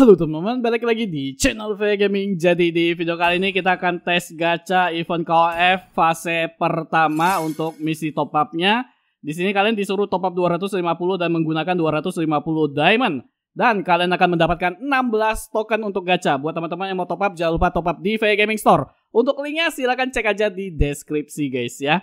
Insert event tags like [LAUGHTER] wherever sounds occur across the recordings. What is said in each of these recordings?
Halo teman-teman, balik lagi di channel VG Gaming. Jadi di video kali ini kita akan tes gacha event KOF fase pertama untuk misi top up-nya. Di sini kalian disuruh top up 250 dan menggunakan 250 diamond. Dan kalian akan mendapatkan 16 token untuk gacha. Buat teman-teman yang mau top up, jangan lupa top up di VG Gaming Store. Untuk linknya silahkan cek aja di deskripsi guys ya.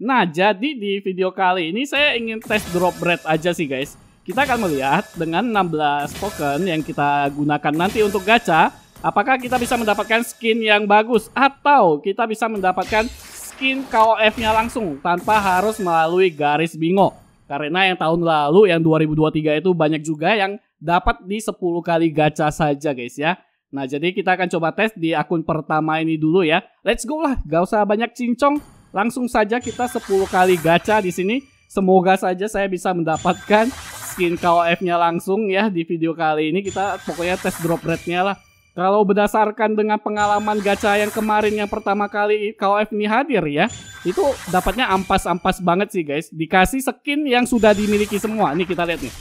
Nah, jadi di video kali ini saya ingin tes drop rate aja sih guys kita akan melihat dengan 16 token yang kita gunakan nanti untuk gacha, apakah kita bisa mendapatkan skin yang bagus atau kita bisa mendapatkan skin KOF-nya langsung tanpa harus melalui garis bingo. Karena yang tahun lalu yang 2023 itu banyak juga yang dapat di 10 kali gacha saja guys ya. Nah jadi kita akan coba tes di akun pertama ini dulu ya. Let's go lah, gak usah banyak cincong. Langsung saja kita 10 kali gacha di sini. Semoga saja saya bisa mendapatkan skin KOF-nya langsung ya di video kali ini kita pokoknya tes drop rate-nya lah. Kalau berdasarkan dengan pengalaman gacha yang kemarin yang pertama kali KOF ini hadir ya, itu dapatnya ampas-ampas banget sih guys. Dikasih skin yang sudah dimiliki semua. Nih kita lihat nih.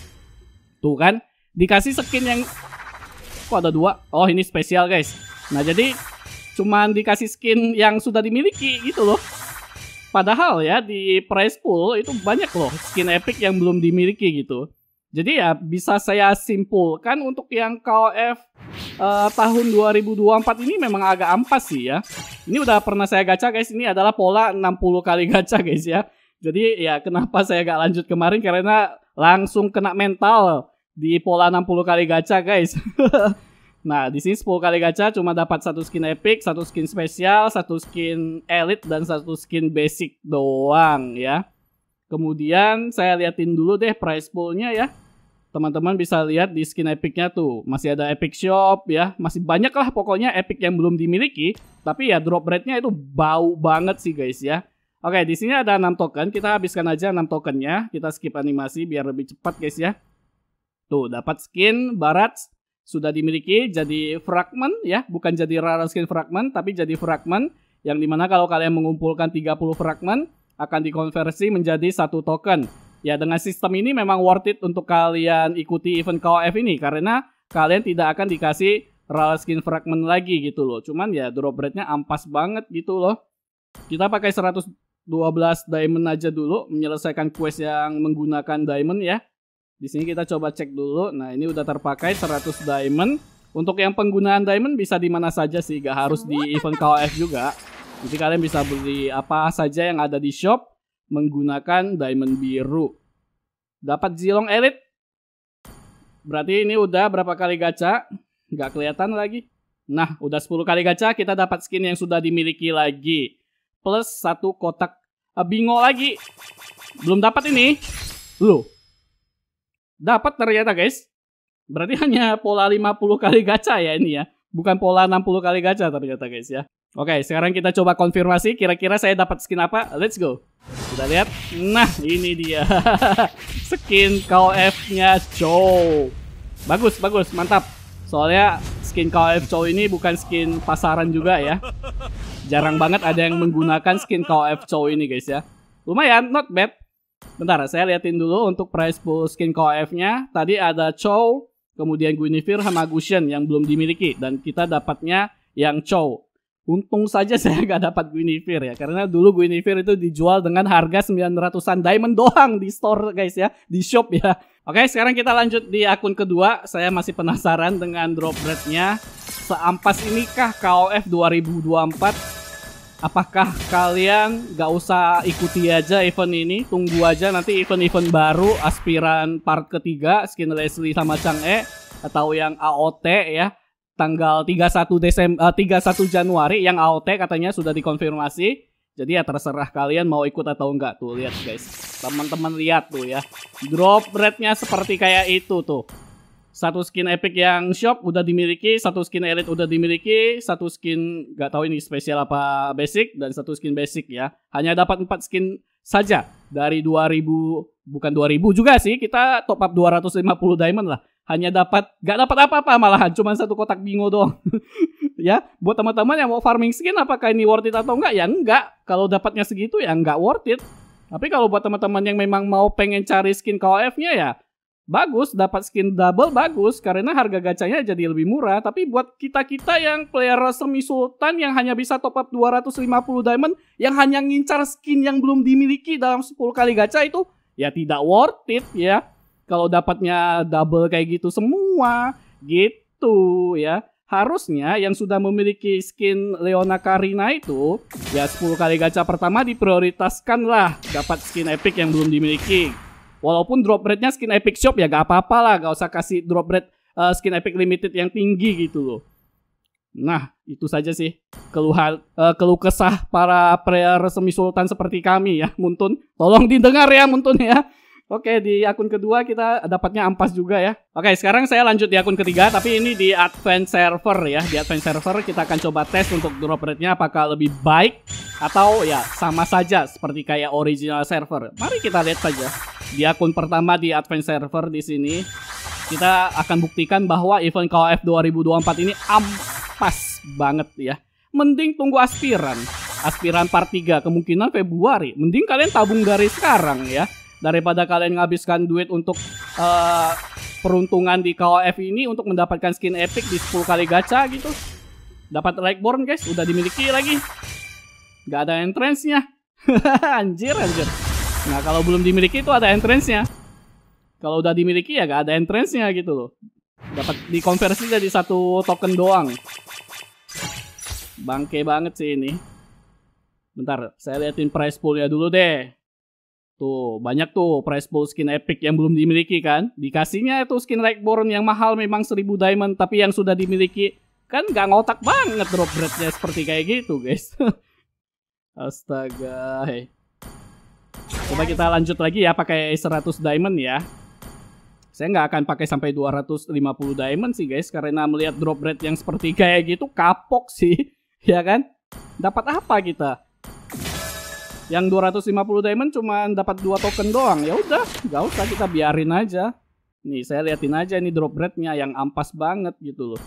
Tuh kan, dikasih skin yang kok ada dua? Oh, ini spesial guys. Nah, jadi cuman dikasih skin yang sudah dimiliki gitu loh. Padahal ya di price pool itu banyak loh skin epic yang belum dimiliki gitu. Jadi ya bisa saya simpulkan untuk yang KOF uh, eh, tahun 2024 ini memang agak ampas sih ya. Ini udah pernah saya gacha guys, ini adalah pola 60 kali gacha guys ya. Jadi ya kenapa saya gak lanjut kemarin karena langsung kena mental di pola 60 kali gacha guys. [LAUGHS] nah, di sini 10 kali gacha cuma dapat satu skin epic, satu skin spesial, satu skin elite dan satu skin basic doang ya. Kemudian saya liatin dulu deh price poolnya ya teman-teman bisa lihat di skin epicnya tuh masih ada epic shop ya masih banyak lah pokoknya epic yang belum dimiliki tapi ya drop rate-nya itu bau banget sih guys ya oke di sini ada 6 token kita habiskan aja 6 tokennya kita skip animasi biar lebih cepat guys ya tuh dapat skin barat sudah dimiliki jadi fragment ya bukan jadi rare skin fragment tapi jadi fragment yang dimana kalau kalian mengumpulkan 30 fragment akan dikonversi menjadi satu token Ya dengan sistem ini memang worth it untuk kalian ikuti event KOF ini karena kalian tidak akan dikasih raw skin fragment lagi gitu loh. Cuman ya drop rate-nya ampas banget gitu loh. Kita pakai 112 diamond aja dulu menyelesaikan quest yang menggunakan diamond ya. Di sini kita coba cek dulu. Nah, ini udah terpakai 100 diamond. Untuk yang penggunaan diamond bisa di mana saja sih, gak harus di event KOF juga. Jadi kalian bisa beli apa saja yang ada di shop menggunakan diamond biru. Dapat Zilong Elite. Berarti ini udah berapa kali gacha? Nggak kelihatan lagi. Nah, udah 10 kali gacha kita dapat skin yang sudah dimiliki lagi. Plus satu kotak eh, bingo lagi. Belum dapat ini. Loh. Dapat ternyata, guys. Berarti [LAUGHS] hanya pola 50 kali gacha ya ini ya. Bukan pola 60 kali gacha ternyata, guys ya. Oke, sekarang kita coba konfirmasi kira-kira saya dapat skin apa. Let's go. Kita lihat. Nah, ini dia. [LAUGHS] skin KOF-nya Chow. Bagus, bagus, mantap. Soalnya skin KOF Chow ini bukan skin pasaran juga ya. Jarang banget ada yang menggunakan skin KOF Chow ini guys ya. Lumayan, not bad. Bentar, saya liatin dulu untuk price pool skin KOF-nya. Tadi ada Chow, kemudian Guinevere Hamagushen yang belum dimiliki. Dan kita dapatnya yang Chow. Untung saja [LAUGHS] saya nggak dapat Guinevere ya, karena dulu Guinevere itu dijual dengan harga 900-an diamond doang di store guys ya, di shop ya. Oke, sekarang kita lanjut di akun kedua. Saya masih penasaran dengan drop rate-nya. Seampas inikah KOF 2024? Apakah kalian gak usah ikuti aja event ini? Tunggu aja nanti event-event baru, aspiran part ketiga, skin Leslie sama Chang E, atau yang AOT ya tanggal 31 Desember uh, 31 Januari yang AOT katanya sudah dikonfirmasi. Jadi ya terserah kalian mau ikut atau enggak tuh lihat guys. Teman-teman lihat tuh ya. Drop rate-nya seperti kayak itu tuh. Satu skin epic yang shop udah dimiliki, satu skin elite udah dimiliki, satu skin nggak tahu ini spesial apa basic dan satu skin basic ya. Hanya dapat empat skin saja dari 2000 bukan 2000 juga sih kita top up 250 diamond lah hanya dapat gak dapat apa-apa malahan cuma satu kotak bingo doang [LAUGHS] ya buat teman-teman yang mau farming skin apakah ini worth it atau enggak ya enggak kalau dapatnya segitu ya enggak worth it tapi kalau buat teman-teman yang memang mau pengen cari skin KOF-nya ya bagus dapat skin double bagus karena harga gacanya jadi lebih murah tapi buat kita-kita yang player semi sultan yang hanya bisa top up 250 diamond yang hanya ngincar skin yang belum dimiliki dalam 10 kali gacha itu ya tidak worth it ya kalau dapatnya double kayak gitu semua gitu ya harusnya yang sudah memiliki skin Leona Karina itu ya 10 kali gacha pertama diprioritaskan lah dapat skin epic yang belum dimiliki walaupun drop rate-nya skin epic shop ya gak apa-apa lah gak usah kasih drop rate uh, skin epic limited yang tinggi gitu loh Nah, itu saja sih keluhan uh, keluh kesah para player semi sultan seperti kami ya, Muntun. Tolong didengar ya, Muntun ya. Oke, di akun kedua kita dapatnya ampas juga ya. Oke, sekarang saya lanjut di akun ketiga, tapi ini di advance server ya. Di advance server kita akan coba tes untuk drop rate-nya apakah lebih baik atau ya sama saja seperti kayak original server. Mari kita lihat saja. Di akun pertama di advance server di sini kita akan buktikan bahwa event KOF 2024 ini ampas banget ya. Mending tunggu aspiran aspiran part 3 kemungkinan Februari. Mending kalian tabung dari sekarang ya daripada kalian menghabiskan duit untuk uh, peruntungan di KOF ini untuk mendapatkan skin epic di 10 kali gacha gitu. Dapat Lightborn guys, udah dimiliki lagi. nggak ada entrance-nya. [LAUGHS] anjir, anjir. Nah kalau belum dimiliki itu ada entrance-nya. Kalau udah dimiliki ya gak ada entrance-nya gitu loh. Dapat dikonversi jadi satu token doang. Bangke banget sih ini. Bentar, saya liatin price poolnya dulu deh. Tuh, banyak tuh prize pool skin epic yang belum dimiliki kan. Dikasihnya itu skin Lightborn yang mahal memang 1000 diamond, tapi yang sudah dimiliki kan gak ngotak banget drop rate-nya seperti kayak gitu, guys. [LAUGHS] Astaga. Hey. Coba kita lanjut lagi ya pakai 100 diamond ya. Saya nggak akan pakai sampai 250 diamond sih guys karena melihat drop rate yang seperti kayak gitu kapok sih, [LAUGHS] ya kan? Dapat apa kita? yang 250 diamond cuma dapat dua token doang ya udah nggak usah kita biarin aja nih saya liatin aja ini drop rate-nya yang ampas banget gitu loh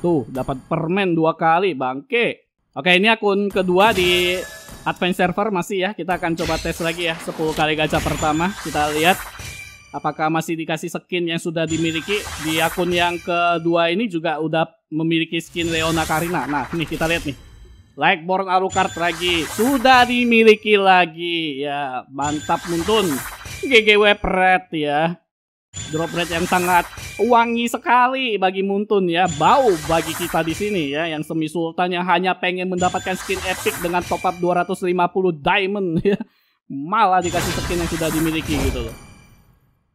tuh dapat permen dua kali bangke oke ini akun kedua di advance server masih ya kita akan coba tes lagi ya 10 kali gacha pertama kita lihat apakah masih dikasih skin yang sudah dimiliki di akun yang kedua ini juga udah memiliki skin Leona Karina nah nih kita lihat nih Blackborn Alucard lagi sudah dimiliki lagi ya mantap nuntun GGW Pret ya drop rate yang sangat wangi sekali bagi Muntun ya bau bagi kita di sini ya yang semi sultan yang hanya pengen mendapatkan skin epic dengan top up 250 diamond [LAUGHS] ya malah dikasih skin yang sudah dimiliki gitu loh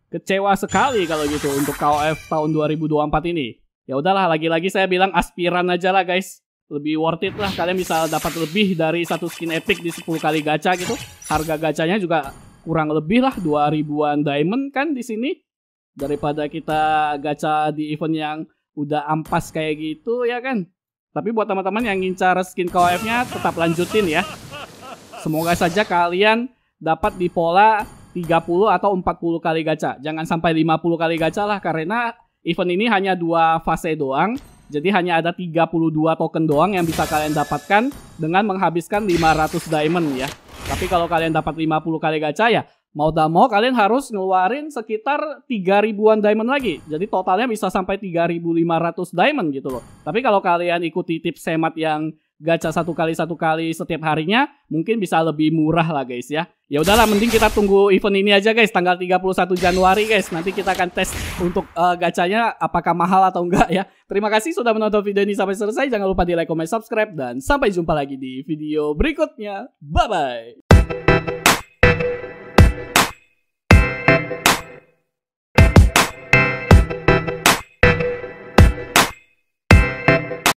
kecewa sekali kalau gitu untuk KOF tahun 2024 ini ya udahlah lagi-lagi saya bilang aspiran aja lah guys lebih worth it lah kalian bisa dapat lebih dari satu skin epic di 10 kali gacha gitu harga gacanya juga kurang lebih lah 2000-an diamond kan di sini daripada kita gacha di event yang udah ampas kayak gitu ya kan tapi buat teman-teman yang ngincar skin KOF-nya tetap lanjutin ya semoga saja kalian dapat di pola 30 atau 40 kali gacha jangan sampai 50 kali gacha lah karena event ini hanya dua fase doang jadi hanya ada 32 token doang yang bisa kalian dapatkan dengan menghabiskan 500 diamond ya. Tapi kalau kalian dapat 50 kali gacha ya mau tak mau kalian harus ngeluarin sekitar 3000 ribuan diamond lagi. Jadi totalnya bisa sampai 3500 diamond gitu loh. Tapi kalau kalian ikuti tips hemat yang gacha satu kali satu kali setiap harinya mungkin bisa lebih murah lah guys ya. Ya udahlah mending kita tunggu event ini aja guys tanggal 31 Januari guys. Nanti kita akan tes untuk uh, gacanya apakah mahal atau enggak ya. Terima kasih sudah menonton video ini sampai selesai. Jangan lupa di like, comment, subscribe dan sampai jumpa lagi di video berikutnya. Bye bye.